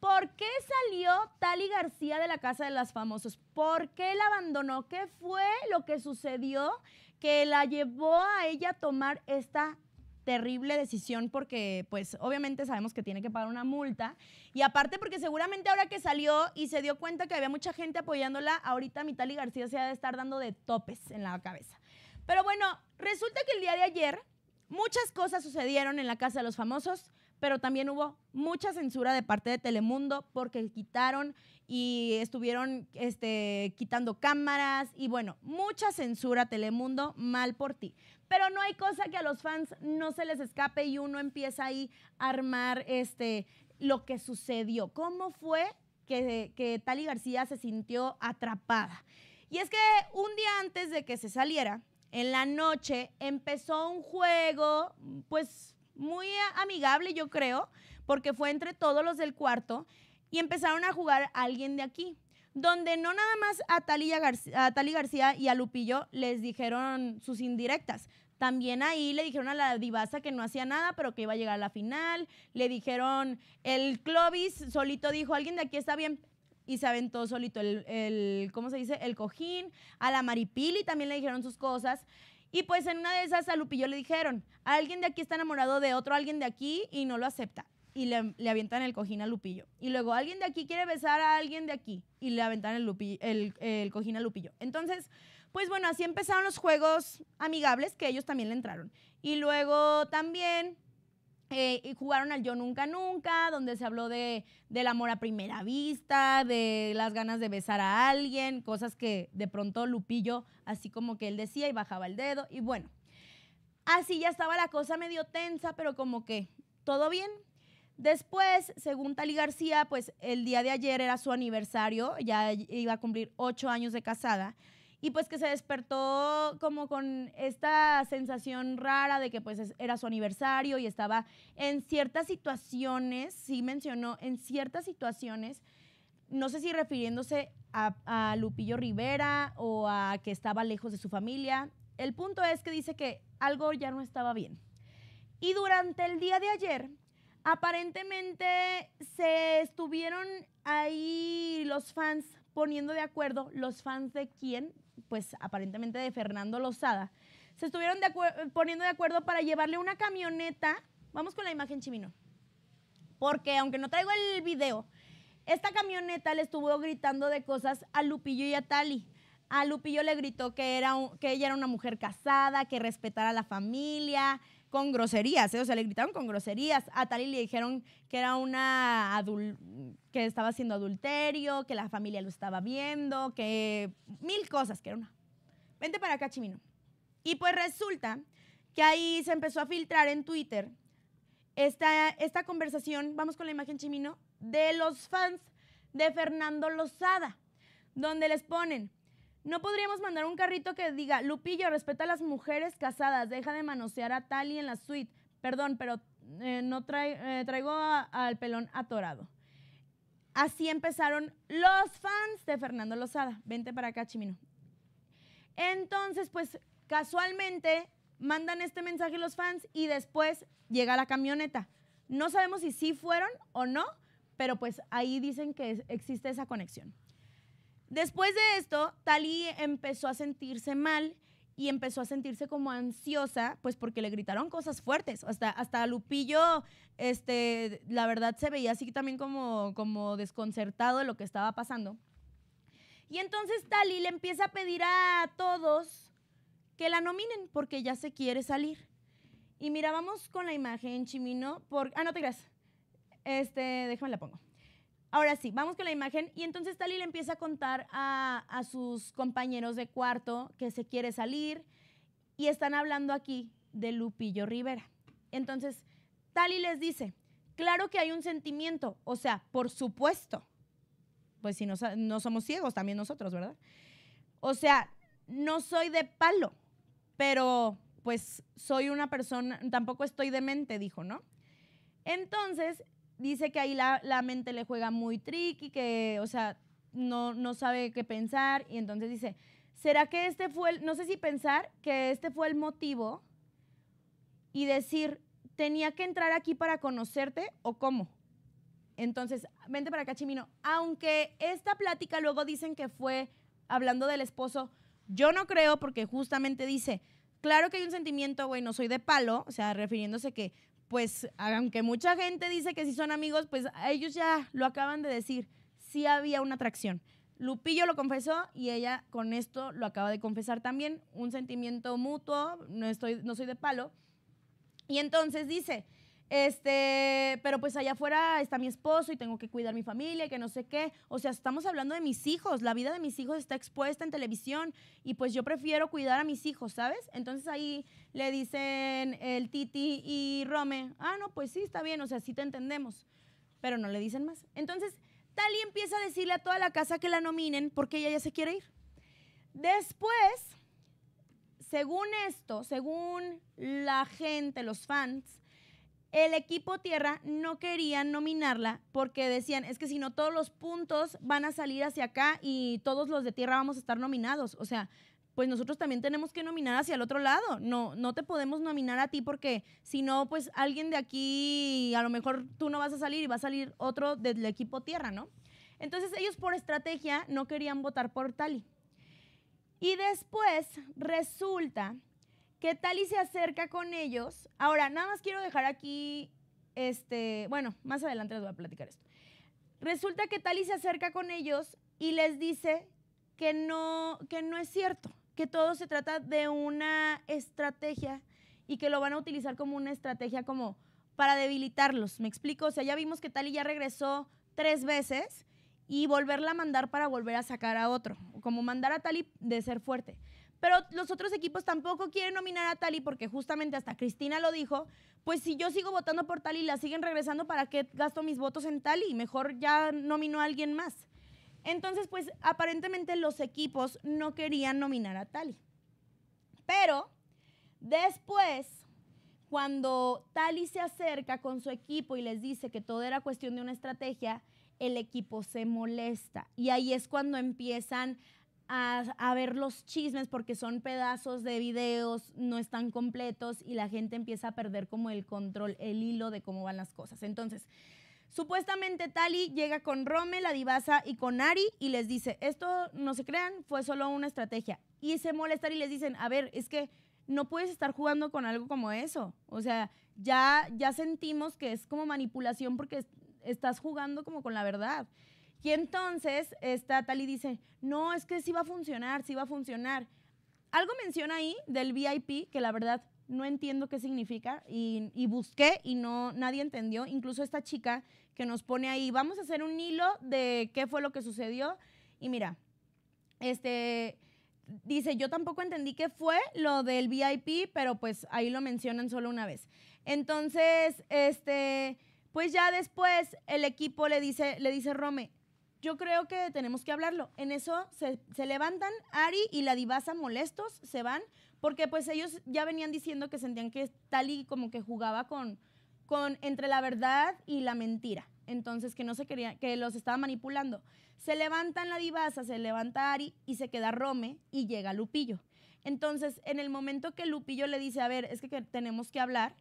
¿Por qué salió Tali García de la Casa de los Famosos? ¿Por qué la abandonó? ¿Qué fue lo que sucedió que la llevó a ella a tomar esta terrible decisión? Porque pues obviamente sabemos que tiene que pagar una multa. Y aparte porque seguramente ahora que salió y se dio cuenta que había mucha gente apoyándola, ahorita mi Tali García se ha de estar dando de topes en la cabeza. Pero bueno, resulta que el día de ayer muchas cosas sucedieron en la Casa de los Famosos pero también hubo mucha censura de parte de Telemundo porque quitaron y estuvieron este, quitando cámaras y bueno, mucha censura Telemundo, mal por ti. Pero no hay cosa que a los fans no se les escape y uno empieza ahí a armar este, lo que sucedió, cómo fue que, que Tali García se sintió atrapada. Y es que un día antes de que se saliera, en la noche empezó un juego, pues muy eh, amigable, yo creo, porque fue entre todos los del cuarto y empezaron a jugar alguien de aquí. Donde no nada más a García, Tali García y a Lupillo les dijeron sus indirectas. También ahí le dijeron a la divasa que no hacía nada, pero que iba a llegar a la final. Le dijeron, el Clovis solito dijo, alguien de aquí está bien, y se aventó solito el, el, ¿cómo se dice? El cojín. A la Maripili también le dijeron sus cosas. Y pues en una de esas a Lupillo le dijeron, alguien de aquí está enamorado de otro, alguien de aquí y no lo acepta. Y le, avientan el cojín a Lupillo. Y luego alguien de aquí quiere besar a alguien de aquí y le aventan el, el, el cojín a Lupillo. Entonces, pues bueno, así empezaron los juegos amigables que ellos también le entraron. Y luego también eh, y jugaron al Yo Nunca Nunca, donde se habló de, del amor a primera vista, de las ganas de besar a alguien, cosas que de pronto Lupillo, así como que él decía y bajaba el dedo. Y bueno, así ya estaba la cosa medio tensa, pero como que todo bien. Después, según Tali García, pues el día de ayer era su aniversario, ya iba a cumplir ocho años de casada y pues que se despertó como con esta sensación rara de que pues era su aniversario y estaba en ciertas situaciones, sí mencionó, en ciertas situaciones, no sé si refiriéndose a, a Lupillo Rivera o a que estaba lejos de su familia. El punto es que dice que algo ya no estaba bien. Y durante el día de ayer, aparentemente se estuvieron ahí los fans poniendo de acuerdo los fans de quién, pues aparentemente de Fernando Lozada, se estuvieron poniendo de acuerdo para llevarle una camioneta. Vamos con la imagen chimino. Porque aunque no traigo el video, esta camioneta le estuvo gritando de cosas a Lupillo y a Tali. A Lupillo le gritó que, era que ella era una mujer casada, que respetara a la familia, con groserías, ¿eh? o sea, le gritaron con groserías. A y le dijeron que era una que estaba haciendo adulterio, que la familia lo estaba viendo, que mil cosas, que era una. Vente para acá, Chimino. Y pues resulta que ahí se empezó a filtrar en Twitter esta conversación, vamos con la imagen, Chimino, de los fans de Fernando Lozada, donde les ponen, no podríamos mandar un carrito que diga, Lupillo, respeta a las mujeres casadas, deja de manosear a Tali en la suite. Perdón, pero eh, no eh, traigo al pelón atorado. Así empezaron los fans de Fernando Lozada. Vente para acá, Chimino. Entonces, pues casualmente mandan este mensaje los fans y después llega la camioneta. No sabemos si sí fueron o no, pero pues ahí dicen que existe esa conexión. Después de esto, Tali empezó a sentirse mal y empezó a sentirse como ansiosa, pues porque le gritaron cosas fuertes. Hasta, hasta Lupillo, este, la verdad se veía así también como, como desconcertado de lo que estaba pasando. Y entonces Tali le empieza a pedir a todos que la nominen porque ya se quiere salir. Y mirábamos con la imagen, Chimino. Por, ah, no te creas. Este, déjame la pongo. Ahora sí, vamos con la imagen. Y entonces Tali le empieza a contar a, sus compañeros de cuarto que se quiere salir y están hablando aquí de Lupillo Rivera. Entonces, Tali les dice, claro que hay un sentimiento, o sea, por supuesto. Pues si no, no somos ciegos también nosotros, ¿verdad? O sea, no soy de palo, pero pues soy una persona, tampoco estoy demente, dijo, ¿no? Entonces, dice que ahí la, mente le juega muy tricky, que, o sea, no, no sabe qué pensar. Y entonces dice, ¿será que este fue el, no sé si pensar que este fue el motivo y decir, tenía que entrar aquí para conocerte o cómo? Entonces, vente para acá, Chimino. Aunque esta plática luego dicen que fue hablando del esposo, yo no creo porque justamente dice, claro que hay un sentimiento, güey, no soy de palo, o sea, refiriéndose que pues aunque mucha gente dice que sí son amigos, pues ellos ya lo acaban de decir, sí había una atracción. Lupillo lo confesó y ella con esto lo acaba de confesar también, un sentimiento mutuo, no, estoy, no soy de palo. Y entonces dice, este, pero pues allá afuera está mi esposo y tengo que cuidar mi familia, que no sé qué. O sea, estamos hablando de mis hijos, la vida de mis hijos está expuesta en televisión y pues yo prefiero cuidar a mis hijos, ¿sabes? Entonces ahí le dicen el Titi y Rome, ah, no, pues sí, está bien, o sea, sí te entendemos, pero no le dicen más. Entonces, Tali empieza a decirle a toda la casa que la nominen porque ella ya se quiere ir. Después, según esto, según la gente, los fans, el equipo tierra no quería nominarla porque decían, es que si no todos los puntos van a salir hacia acá y todos los de tierra vamos a estar nominados. O sea, pues nosotros también tenemos que nominar hacia el otro lado. No, no te podemos nominar a ti porque si no, pues alguien de aquí, a lo mejor tú no vas a salir y va a salir otro del equipo tierra, ¿no? Entonces ellos por estrategia no querían votar por Tali. Y después resulta que tal se acerca con ellos? Ahora, nada más quiero dejar aquí, este, bueno, más adelante les voy a platicar esto. Resulta que Tali se acerca con ellos y les dice que no, que no es cierto, que todo se trata de una estrategia y que lo van a utilizar como una estrategia como para debilitarlos. ¿Me explico? O sea, ya vimos que Tali ya regresó tres veces y volverla a mandar para volver a sacar a otro, como mandar a Tali de ser fuerte pero los otros equipos tampoco quieren nominar a Tali porque justamente hasta Cristina lo dijo, pues si yo sigo votando por Tali y la siguen regresando, ¿para qué gasto mis votos en Tali? Mejor ya nomino a alguien más. Entonces, pues aparentemente los equipos no querían nominar a Tali. Pero después, cuando Tali se acerca con su equipo y les dice que todo era cuestión de una estrategia, el equipo se molesta. Y ahí es cuando empiezan a, ver los chismes porque son pedazos de videos, no están completos y la gente empieza a perder como el control, el hilo de cómo van las cosas. Entonces, supuestamente Tali llega con Rome, la divasa y con Ari y les dice, esto no se crean, fue solo una estrategia. Y se molestan y les dicen, a ver, es que no puedes estar jugando con algo como eso. O sea, ya, ya sentimos que es como manipulación porque estás jugando como con la verdad. Y entonces está Tali dice, no, es que sí va a funcionar, sí va a funcionar. Algo menciona ahí del VIP que la verdad no entiendo qué significa y, busqué y no nadie entendió. Incluso esta chica que nos pone ahí, vamos a hacer un hilo de qué fue lo que sucedió. Y mira, este dice, yo tampoco entendí qué fue lo del VIP, pero pues ahí lo mencionan solo una vez. Entonces, este, pues ya después el equipo le dice, le dice Rome, yo creo que tenemos que hablarlo. En eso se, levantan Ari y la divasa molestos, se van, porque pues ellos ya venían diciendo que sentían que Tali como que jugaba con, con entre la verdad y la mentira. Entonces que no se quería, que los estaba manipulando. Se levantan la divasa, se levanta Ari y se queda Rome y llega Lupillo. Entonces, en el momento que Lupillo le dice, a ver, es que tenemos que hablar,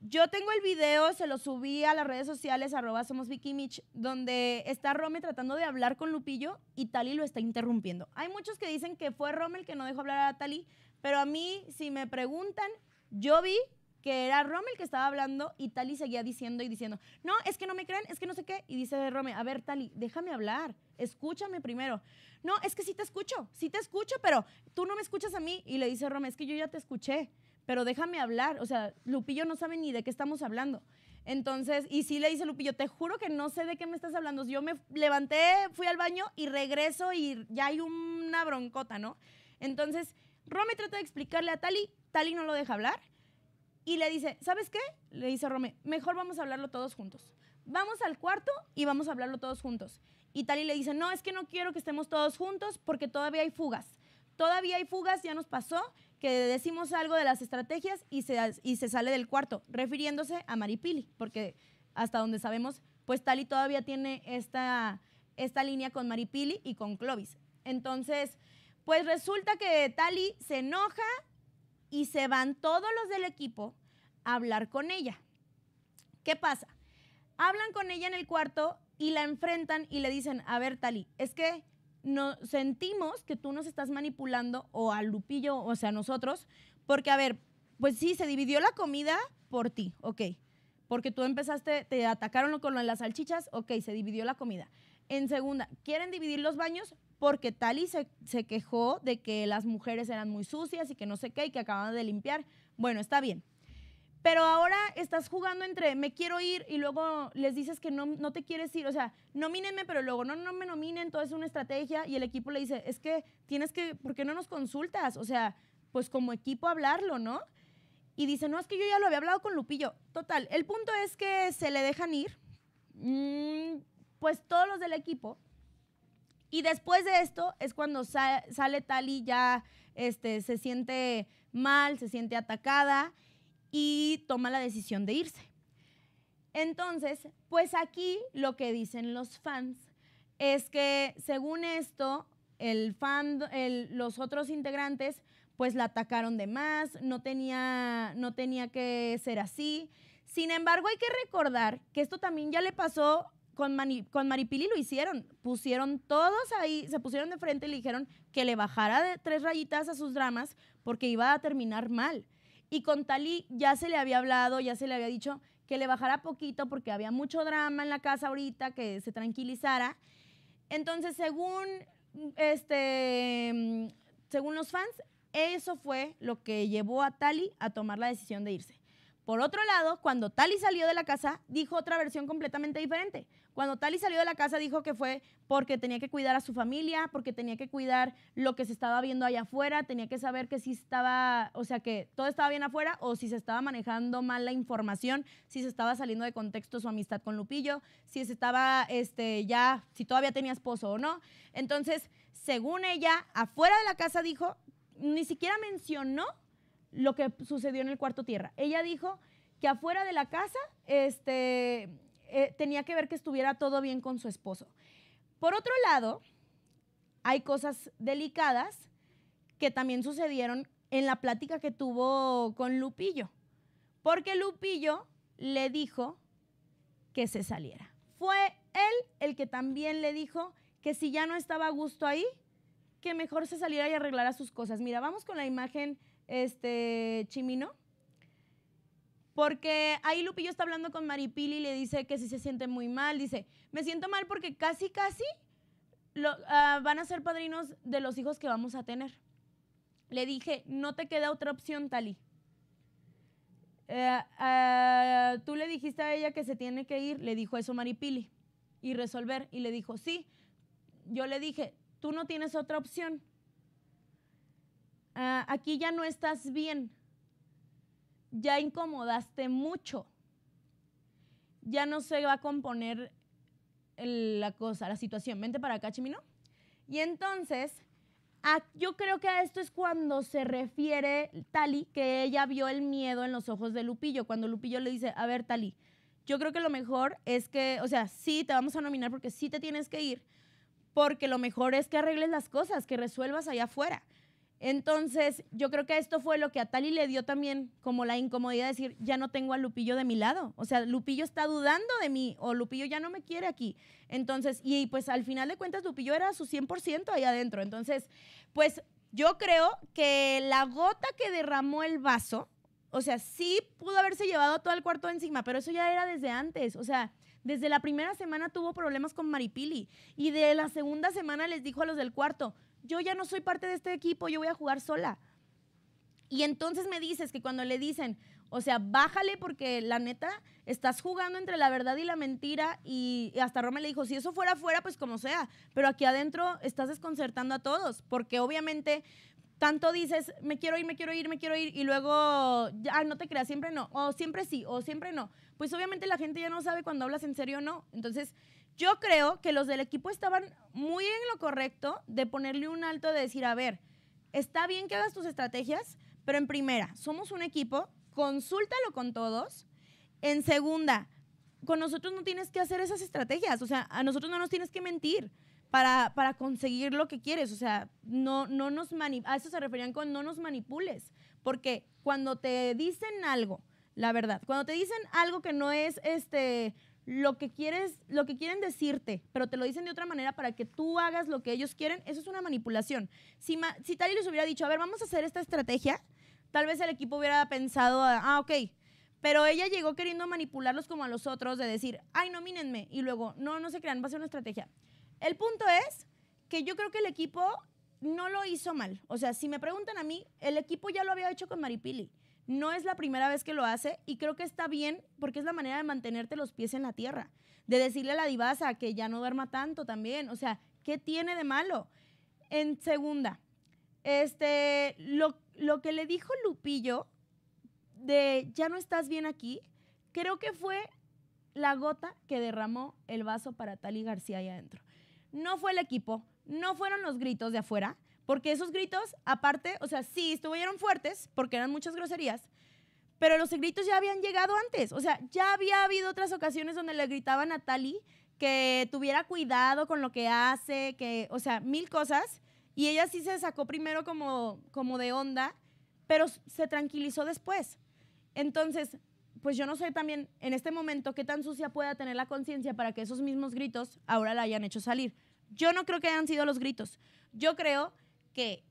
yo tengo el video, se lo subí a las redes sociales, arroba somos donde está Rome tratando de hablar con Lupillo y Tali lo está interrumpiendo. Hay muchos que dicen que fue Rome el que no dejó hablar a Tali, pero a mí, si me preguntan, yo vi que era Rome el que estaba hablando y Tali seguía diciendo y diciendo, no, es que no me creen, es que no sé qué. Y dice Rome, a ver, Tali, déjame hablar, escúchame primero. No, es que sí te escucho, sí te escucho, pero tú no me escuchas a mí. Y le dice Rome, es que yo ya te escuché pero déjame hablar. O sea, Lupillo no sabe ni de qué estamos hablando. Entonces, y si le dice Lupillo, te juro que no sé de qué me estás hablando. Yo me levanté, fui al baño y regreso y ya hay una broncota, ¿no? Entonces, Rome trata de explicarle a Tali, Tali no lo deja hablar y le dice, ¿sabes qué? Le dice Rome, mejor vamos a hablarlo todos juntos. Vamos al cuarto y vamos a hablarlo todos juntos. Y Tali le dice, no, es que no quiero que estemos todos juntos porque todavía hay fugas. Todavía hay fugas, ya nos pasó que decimos algo de las estrategias y se, y se sale del cuarto, refiriéndose a Maripili, porque hasta donde sabemos, pues Tali todavía tiene esta, esta línea con Maripili y con Clovis. Entonces, pues resulta que Tali se enoja y se van todos los del equipo a hablar con ella. ¿Qué pasa? Hablan con ella en el cuarto y la enfrentan y le dicen, a ver, Tali, es que nos sentimos que tú nos estás manipulando o al Lupillo, o sea, nosotros, porque a ver, pues sí, se dividió la comida por ti, ok. Porque tú empezaste, te atacaron con las salchichas, ok, se dividió la comida. En segunda, quieren dividir los baños porque Tali se, se quejó de que las mujeres eran muy sucias y que no sé qué y que acababan de limpiar. Bueno, está bien, pero ahora estás jugando entre me quiero ir y luego les dices que no, no te quieres ir. O sea, nomínenme, pero luego no, no me nominen, todo es una estrategia. Y el equipo le dice, es que tienes que, ¿por qué no nos consultas? O sea, pues como equipo hablarlo, ¿no? Y dice, no, es que yo ya lo había hablado con Lupillo. Total, el punto es que se le dejan ir, mm, pues todos los del equipo. Y después de esto es cuando sale Tali ya este, se siente mal, se siente atacada y toma la decisión de irse. Entonces, pues aquí lo que dicen los fans es que según esto, el fan, los otros integrantes pues la atacaron de más, no tenía, no tenía que ser así. Sin embargo, hay que recordar que esto también ya le pasó con, con Maripili, lo hicieron. Pusieron todos ahí, se pusieron de frente y le dijeron que le bajara de tres rayitas a sus dramas porque iba a terminar mal. Y con Tali ya se le había hablado, ya se le había dicho que le bajara poquito porque había mucho drama en la casa ahorita, que se tranquilizara. Entonces, según este mm, según los fans, eso fue lo que llevó a Tali a tomar la decisión de irse. Por otro lado, cuando Tali salió de la casa, dijo otra versión completamente diferente. Cuando Tali salió de la casa, dijo que fue porque tenía que cuidar a su familia, porque tenía que cuidar lo que se estaba viendo allá afuera, tenía que saber que si estaba, o sea, que todo estaba bien afuera o si se estaba manejando mal la información, si se estaba saliendo de contexto su amistad con Lupillo, si se estaba, este, ya, si todavía tenía esposo o no. Entonces, según ella, afuera de la casa dijo, ni siquiera mencionó lo que sucedió en el cuarto tierra. Ella dijo que afuera de la casa este, eh, tenía que ver que estuviera todo bien con su esposo. Por otro lado, hay cosas delicadas que también sucedieron en la plática que tuvo con Lupillo, porque Lupillo le dijo que se saliera. Fue él el que también le dijo que si ya no estaba a gusto ahí, que mejor se saliera y arreglara sus cosas. Mira, vamos con la imagen este, Chimino. Porque ahí Lupillo está hablando con Maripili y le dice que si se siente muy mal. Dice, me siento mal porque casi, casi lo, ah, van a ser padrinos de los hijos que vamos a tener. Le dije, no te queda otra opción, Tali. Eh, ah, tú le dijiste a ella que se tiene que ir, le dijo eso Maripili, y resolver. Y le dijo, sí, yo le dije, tú no tienes otra opción. Ah, aquí ya no estás bien, ya incomodaste mucho, ya no se va a componer la cosa, la situación. Vente para acá, Chimino. Y entonces, yo creo que a esto es cuando se refiere Tali, que ella vio el miedo en los ojos de Lupillo, cuando Lupillo le dice, a ver, Tali, yo creo que lo mejor es que, o sea, sí, te vamos a nominar porque sí te tienes que ir, porque lo mejor es que arregles las cosas, que resuelvas allá afuera. Entonces, yo creo que esto fue lo que a Tali le dio también como la incomodidad de decir, ya no tengo a Lupillo de mi lado. O sea, Lupillo está dudando de mí o Lupillo ya no me quiere aquí. Entonces, y pues al final de cuentas, Lupillo era su 100% ahí adentro. Entonces, pues yo creo que la gota que derramó el vaso, o sea, sí pudo haberse llevado todo el cuarto encima, pero eso ya era desde antes. O sea, desde la primera semana tuvo problemas con Maripili y de la segunda semana les dijo a los del cuarto, yo ya no soy parte de este equipo, yo voy a jugar sola. Y entonces me dices que cuando le dicen, o sea, bájale porque la neta, estás jugando entre la verdad y la mentira y, hasta Roma le dijo, si eso fuera fuera, pues como sea, pero aquí adentro estás desconcertando a todos, porque obviamente tanto dices, me quiero ir, me quiero ir, me quiero ir, y luego, ya, no te creas, siempre no, o siempre sí, o siempre no. Pues obviamente la gente ya no sabe cuando hablas en serio o no. Entonces, yo creo que los del equipo estaban muy en lo correcto de ponerle un alto de decir, a ver, está bien que hagas tus estrategias, pero en primera, somos un equipo, consúltalo con todos. En segunda, con nosotros no tienes que hacer esas estrategias, o sea, a nosotros no nos tienes que mentir. Para, para, conseguir lo que quieres. O sea, no, no nos a eso se referían con no nos manipules. Porque cuando te dicen algo, la verdad, cuando te dicen algo que no es este lo que quieres, lo que quieren decirte, pero te lo dicen de otra manera para que tú hagas lo que ellos quieren, eso es una manipulación. Si, si Tali les hubiera dicho, a ver, vamos a hacer esta estrategia, tal vez el equipo hubiera pensado, ah, ok. Pero ella llegó queriendo manipularlos como a los otros, de decir, ay, nomínenme. Y luego, no, no se crean, va a ser una estrategia. El punto es que yo creo que el equipo no lo hizo mal. O sea, si me preguntan a mí, el equipo ya lo había hecho con Maripili. No es la primera vez que lo hace y creo que está bien porque es la manera de mantenerte los pies en la tierra, de decirle a la divasa que ya no duerma tanto también, o sea, ¿qué tiene de malo? En segunda, este, lo, lo que le dijo Lupillo de ya no estás bien aquí, creo que fue la gota que derramó el vaso para Tali García ahí adentro. No fue el equipo, no fueron los gritos de afuera, porque esos gritos, aparte, o sea, sí, estuvieron fuertes porque eran muchas groserías, pero los gritos ya habían llegado antes. O sea, ya había habido otras ocasiones donde le gritaban a Tali que tuviera cuidado con lo que hace, que, o sea, mil cosas. Y ella sí se sacó primero como, como de onda, pero se tranquilizó después. Entonces, pues yo no sé también en este momento qué tan sucia pueda tener la conciencia para que esos mismos gritos ahora la hayan hecho salir. Yo no creo que hayan sido los gritos. Yo creo que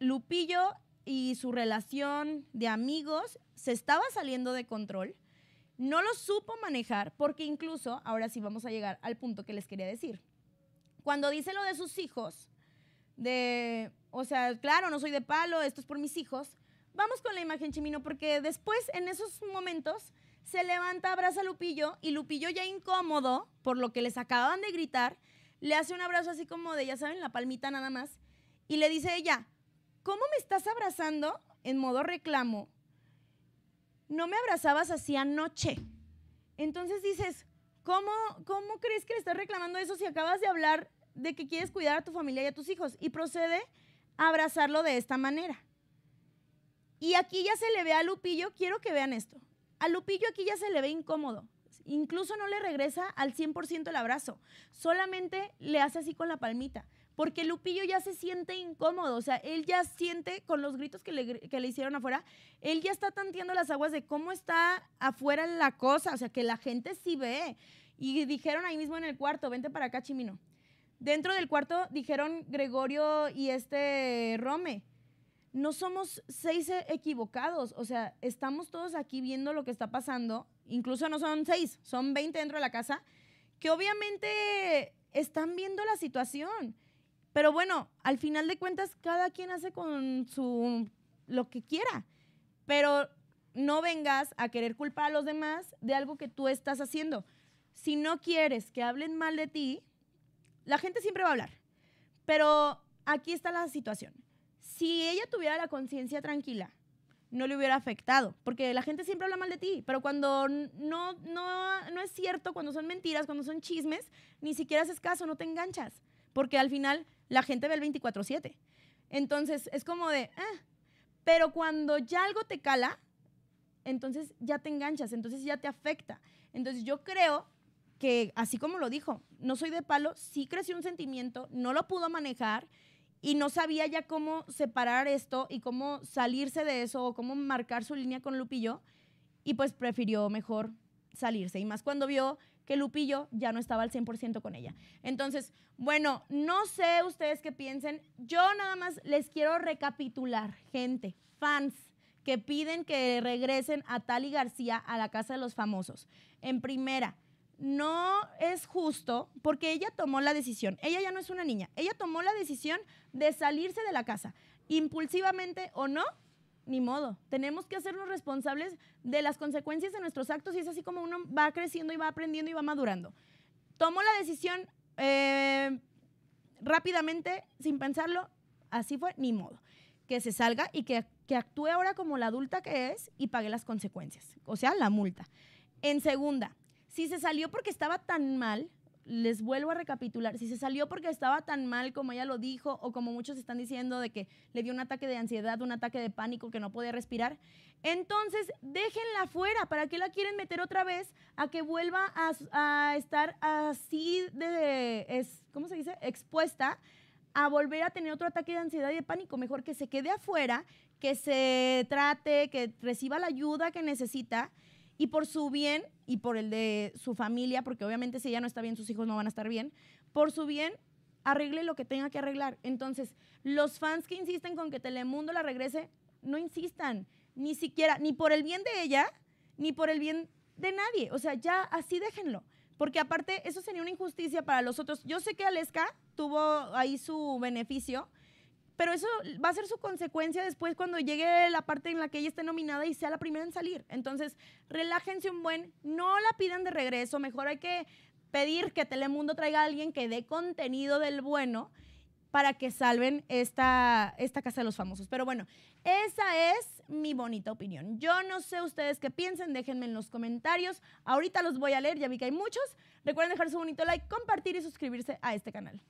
Lupillo y su relación de amigos se estaba saliendo de control, no lo supo manejar porque incluso, ahora sí vamos a llegar al punto que les quería decir, cuando dice lo de sus hijos, de, o sea, claro, no soy de palo, esto es por mis hijos, vamos con la imagen Chimino porque después en esos momentos se levanta, abraza a Lupillo y Lupillo ya incómodo por lo que les acababan de gritar, le hace un abrazo así como de, ya saben, la palmita nada más y le dice ella, ¿cómo me estás abrazando? En modo reclamo. No me abrazabas así anoche. Entonces dices, ¿cómo, cómo crees que le estás reclamando eso si acabas de hablar de que quieres cuidar a tu familia y a tus hijos? Y procede a abrazarlo de esta manera. Y aquí ya se le ve a Lupillo, quiero que vean esto. A Lupillo aquí ya se le ve incómodo. Incluso no le regresa al 100% el abrazo. Solamente le hace así con la palmita porque Lupillo ya se siente incómodo, o sea, él ya siente con los gritos que le, que le hicieron afuera, él ya está tanteando las aguas de cómo está afuera la cosa, o sea, que la gente sí ve. Y dijeron ahí mismo en el cuarto, vente para acá, Chimino. Dentro del cuarto dijeron Gregorio y este Rome, no somos seis e-, equivocados, o sea, estamos todos aquí viendo lo que está pasando, incluso no son seis, son 20 dentro de la casa, que obviamente están viendo la situación. Pero bueno, al final de cuentas, cada quien hace con su lo que quiera. Pero no vengas a querer culpar a los demás de algo que tú estás haciendo. Si no quieres que hablen mal de ti, la gente siempre va a hablar. Pero aquí está la situación. Si ella tuviera la conciencia tranquila, no le hubiera afectado, porque la gente siempre habla mal de ti, pero cuando no, no, no es cierto, cuando son mentiras, cuando son chismes, ni siquiera haces caso, no te enganchas, porque al final la gente ve el 24/7. Entonces es como de, ah", pero cuando ya algo te cala, entonces ya te enganchas, entonces ya te afecta. Entonces yo creo que, así como lo dijo, no soy de palo, sí creció un sentimiento, no lo pudo manejar y no sabía ya cómo separar esto y cómo salirse de eso o cómo marcar su línea con Lupillo y pues prefirió mejor salirse. Y más cuando vio que Lupillo ya no estaba al 100% con ella. Entonces, bueno, no sé ustedes qué piensen. Yo nada más les quiero recapitular, gente, fans que piden que regresen a Tali García a la casa de los famosos. En primera, no es justo porque ella tomó la decisión. Ella ya no es una niña. Ella tomó la decisión de salirse de la casa, impulsivamente o no, ni modo. Tenemos que hacernos responsables de las consecuencias de nuestros actos y es así como uno va creciendo y va aprendiendo y va madurando. Tomo la decisión eh, rápidamente, sin pensarlo, así fue, ni modo. Que se salga y que, que actúe ahora como la adulta que es y pague las consecuencias, o sea, la multa. En segunda, si se salió porque estaba tan mal, les vuelvo a recapitular, si se salió porque estaba tan mal como ella lo dijo o como muchos están diciendo de que le dio un ataque de ansiedad, un ataque de pánico que no podía respirar, entonces déjenla fuera, ¿para qué la quieren meter otra vez a que vuelva a, estar así de, es, ¿cómo se dice?, expuesta a volver a tener otro ataque de ansiedad y de pánico, mejor que se quede afuera, que se trate, que reciba la ayuda que necesita y por su bien y por el de su familia, porque obviamente si ella no está bien, sus hijos no van a estar bien, por su bien arregle lo que tenga que arreglar. Entonces, los fans que insisten con que Telemundo la regrese, no insistan, ni siquiera, ni por el bien de ella, ni por el bien de nadie. O sea, ya así déjenlo. Porque aparte, eso sería una injusticia para los otros. Yo sé que Aleska tuvo ahí su beneficio, pero eso va a ser su consecuencia después cuando llegue la parte en la que ella esté nominada y sea la primera en salir. Entonces, relájense un buen, no la pidan de regreso, mejor hay que pedir que Telemundo traiga a alguien que dé contenido del bueno para que salven esta, esta Casa de los Famosos. Pero bueno, esa es mi bonita opinión. Yo no sé ustedes qué piensen, déjenme en los comentarios. Ahorita los voy a leer, ya vi que hay muchos. Recuerden dejar su bonito like, compartir y suscribirse a este canal.